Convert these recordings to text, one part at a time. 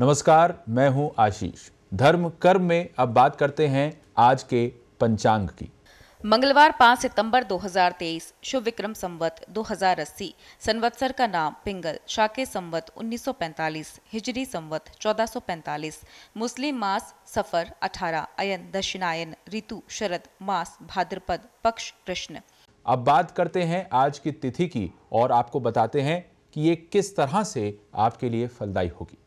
नमस्कार मैं हूं आशीष धर्म कर्म में अब बात करते हैं आज के पंचांग की मंगलवार 5 सितंबर 2023 शुभ विक्रम संवत दो संवत्सर का नाम पिंगल शाके संवत 1945 हिजरी संवत 1445 मुस्लिम मास सफर 18 अयन दक्षिणायन ऋतु शरद मास भाद्रपद पक्ष कृष्ण अब बात करते हैं आज की तिथि की और आपको बताते हैं कि ये किस तरह से आपके लिए फलदायी होगी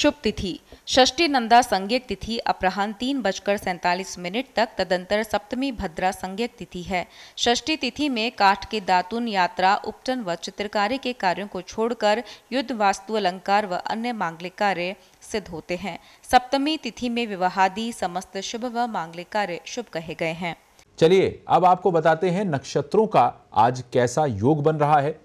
शुभ तिथि षष्ठी नंदा संज्ञक तिथि अपराहन तीन बजकर सैंतालीस मिनट तक तदंतर सप्तमी भद्रा संज्ञक तिथि है षष्ठी तिथि में काठ के दातुन यात्रा उपटन व चित्रकारी के कार्यों को छोड़कर युद्ध वास्तु अलंकार व अन्य मांगलिक कार्य सिद्ध होते हैं सप्तमी तिथि में विवाहादि समस्त शुभ व मांगलिक कार्य शुभ कहे गए हैं चलिए अब आपको बताते हैं नक्षत्रों का आज कैसा योग बन रहा है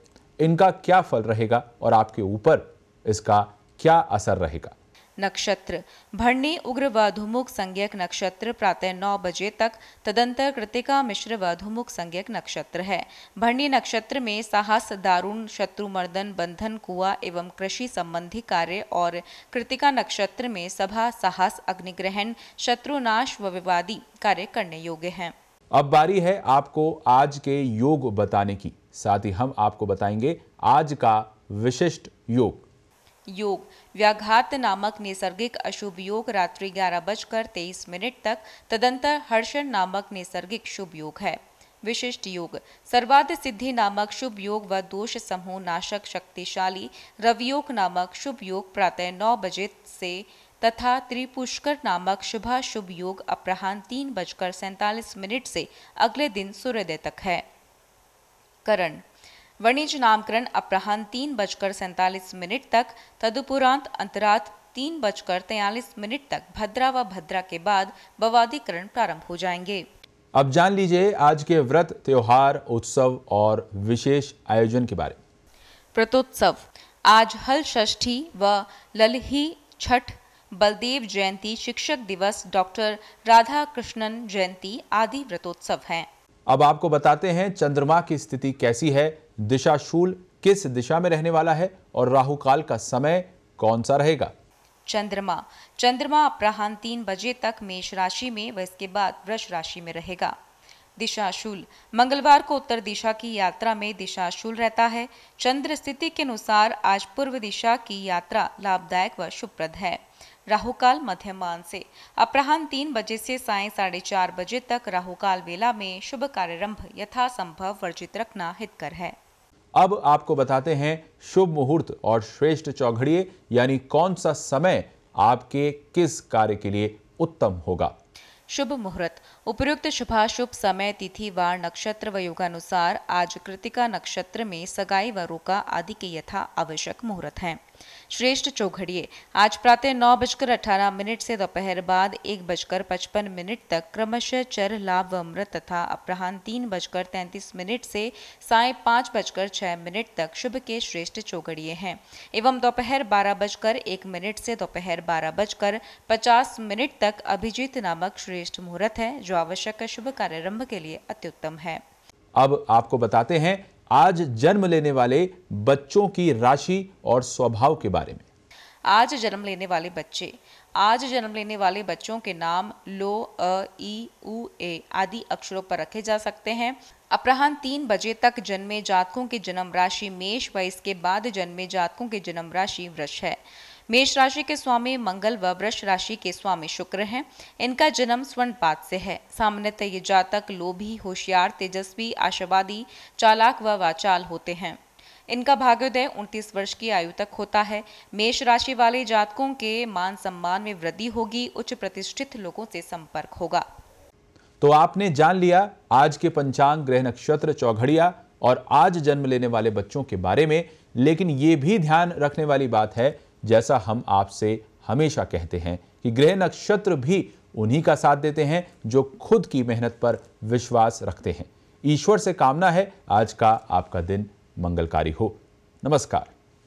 इनका क्या फल रहेगा और आपके ऊपर इसका क्या असर रहेगा नक्षत्र भरणी उग्र व धुमुख संज्ञक नक्षत्र प्रातः नौ बजे तक तदंतर कृतिका मिश्र व धुमुख संज्ञक नक्षत्र है भरणी नक्षत्र में साहस दारुण शत्रुमर्दन बंधन कुआ एवं कृषि संबंधी कार्य और कृतिका नक्षत्र में सभा साहस अग्निग्रहण शत्रुनाश व विवादी कार्य करने योग्य हैं अब बारी है आपको आज के योग बताने की साथ ही हम आपको बताएंगे आज का विशिष्ट योग योग व्याघात नामक नैसर्गिक अशुभ योग रात्रि ग्यारह बजकर तेईस मिनट तक तदंतर हर्षण नामक नैसर्गिक शुभ योग है विशिष्ट योग सर्वाध सिद्धि नामक शुभ योग व दोष समूह नाशक शक्तिशाली रवियोग नामक शुभ योग प्रातः नौ बजे से तथा त्रिपुष्कर नामक शुभा शुभ योग अपराहन तीन बजकर सैंतालीस मिनट से अगले दिन सूर्योदय तक है करण वणिज नामकरण अपराहन तीन बजकर सैंतालीस मिनट तक तदुपरांत अंतरात तीन बजकर तैयलीस मिनट तक भद्रा व भद्रा के बाद बवादीकरण प्रारंभ हो जाएंगे अब जान लीजिए आज के व्रत त्योहार उत्सव और विशेष आयोजन के बारे व्रतोत्सव आज हल षष्ठी व ललही छठ बलदेव जयंती शिक्षक दिवस डॉक्टर राधा कृष्णन जयंती आदि व्रतोत्सव हैं अब आपको बताते हैं चंद्रमा की स्थिति कैसी है दिशाशूल किस दिशा में रहने वाला है और राहु काल का समय कौन सा रहेगा चंद्रमा चंद्रमा अपराहन तीन बजे तक मेष राशि में व इसके बाद वृष राशि में रहेगा दिशाशूल मंगलवार को उत्तर दिशा की यात्रा में दिशाशूल रहता है चंद्र स्थिति के अनुसार आज पूर्व दिशा की यात्रा लाभदायक व शुभप्रद है राहुकाल मध्यमान से अपराह्न तीन बजे से साय साढ़े चार बजे तक राहुकाल वेला में शुभ कार्यारंभ यथासंभव वर्जित रखना हितकर है अब आपको बताते हैं शुभ मुहूर्त और श्रेष्ठ चौघड़िए यानी कौन सा समय आपके किस कार्य के लिए उत्तम होगा शुभ मुहूर्त उपयुक्त शुभाशुभ समय तिथि वार नक्षत्र व योगानुसार आज कृतिका नक्षत्र में सगाई व रोका आदि के यथा आवश्यक मुहूर्त हैं श्रेष्ठ चौघड़िए आज प्रातः नौ बजकर अठारह मिनट से दोपहर बाद एक बजकर पचपन मिनट तक क्रमशः चर लाभ व अमृत तथा अपराहन तीन बजकर तैंतीस मिनट से साय पाँच बजकर छः मिनट तक शुभ के श्रेष्ठ चौघड़िए हैं एवं दोपहर बारह बजकर एक मिनट से दोपहर बारह बजकर पचास मिनट तक अभिजीत नामक श्रेष्ठ मुहूर्त है जो आवश्यक शुभ कार्यारंभ के लिए अत्युत्तम है अब आपको बताते हैं आज जन्म लेने वाले बच्चों की राशि और स्वभाव के बारे में आज जन्म लेने वाले बच्चे आज जन्म लेने वाले बच्चों के नाम लो अ ई उ ए आदि अक्षरों पर रखे जा सकते हैं अपराहन तीन बजे तक जन्मे जातकों की जन्म राशि मेष व इसके बाद जन्मे जातकों की जन्म राशि वृक्ष है मेष राशि के स्वामी मंगल व वृक्ष राशि के स्वामी शुक्र हैं इनका जन्म स्वर्णपात से है सामान्यतः ये जातक लोभी होशियार तेजस्वी आशावादी चालाक व वाचाल होते हैं इनका भाग्योदय 29 वर्ष की आयु तक होता है मेष राशि वाले जातकों के मान सम्मान में वृद्धि होगी उच्च प्रतिष्ठित लोगों से संपर्क होगा तो आपने जान लिया आज के पंचांग ग्रह नक्षत्र चौघड़िया और आज जन्म लेने वाले बच्चों के बारे में लेकिन ये भी ध्यान रखने वाली बात है जैसा हम आपसे हमेशा कहते हैं कि ग्रह नक्षत्र भी उन्हीं का साथ देते हैं जो खुद की मेहनत पर विश्वास रखते हैं ईश्वर से कामना है आज का आपका दिन मंगलकारी हो नमस्कार